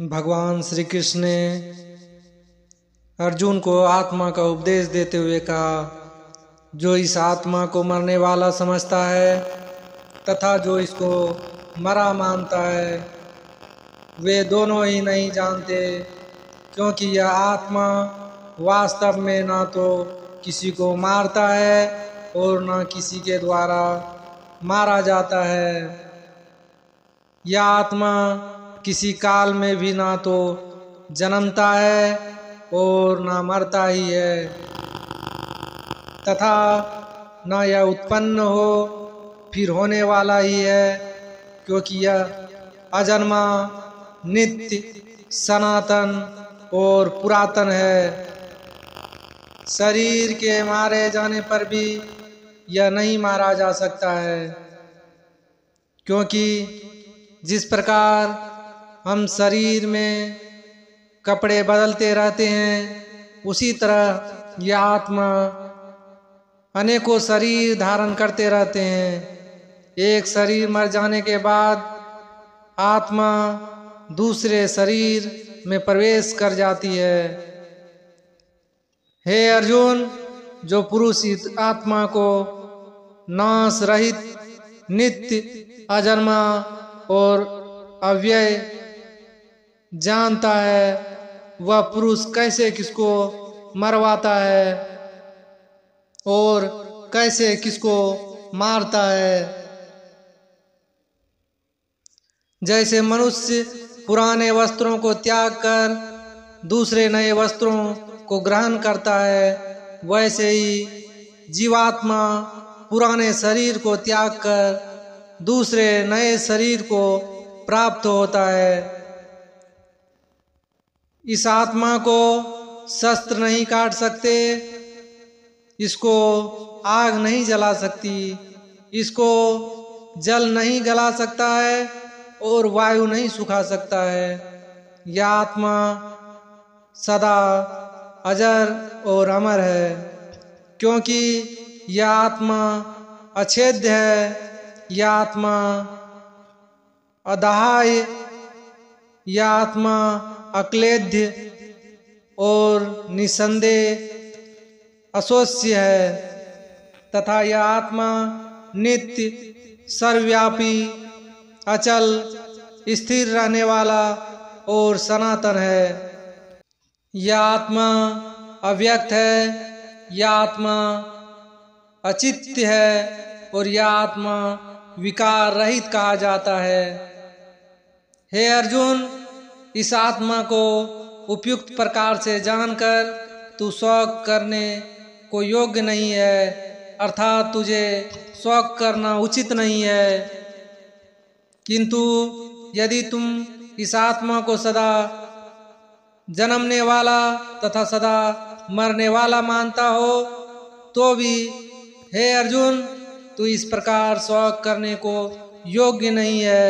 भगवान श्री कृष्ण ने अर्जुन को आत्मा का उपदेश देते हुए कहा जो इस आत्मा को मरने वाला समझता है तथा जो इसको मरा मानता है वे दोनों ही नहीं जानते क्योंकि यह आत्मा वास्तव में ना तो किसी को मारता है और ना किसी के द्वारा मारा जाता है यह आत्मा किसी काल में भी ना तो जन्मता है और ना मरता ही है तथा ना यह उत्पन्न हो फिर होने वाला ही है क्योंकि यह अजन्मा नित्य सनातन और पुरातन है शरीर के मारे जाने पर भी यह नहीं मारा जा सकता है क्योंकि जिस प्रकार हम शरीर में कपड़े बदलते रहते हैं उसी तरह यह आत्मा अनेकों शरीर धारण करते रहते हैं एक शरीर मर जाने के बाद आत्मा दूसरे शरीर में प्रवेश कर जाती है हे अर्जुन जो पुरुष आत्मा को नाश रहित नित्य अजन्मा और अव्यय जानता है वह पुरुष कैसे किसको मरवाता है और कैसे किसको मारता है जैसे मनुष्य पुराने वस्त्रों को त्याग कर दूसरे नए वस्त्रों को ग्रहण करता है वैसे ही जीवात्मा पुराने शरीर को त्याग कर दूसरे नए शरीर को प्राप्त होता है इस आत्मा को शस्त्र नहीं काट सकते इसको आग नहीं जला सकती इसको जल नहीं गला सकता है और वायु नहीं सुखा सकता है यह आत्मा सदा अजर और अमर है क्योंकि यह आत्मा अछेद्य है यह आत्मा अदहाय यह आत्मा अक्लेध्य और निसंदेह अशोष्य है तथा यह आत्मा नित्य सर्वव्यापी अचल स्थिर रहने वाला और सनातन है यह आत्मा अव्यक्त है यह आत्मा अचित्य है और यह आत्मा विकार रहित कहा जाता है हे अर्जुन इस आत्मा को उपयुक्त प्रकार से जानकर तू शौक करने को योग्य नहीं है अर्थात तुझे शौक करना उचित नहीं है किंतु यदि तुम इस आत्मा को सदा जन्मने वाला तथा सदा मरने वाला मानता हो तो भी हे अर्जुन तू इस प्रकार शौक करने को योग्य नहीं है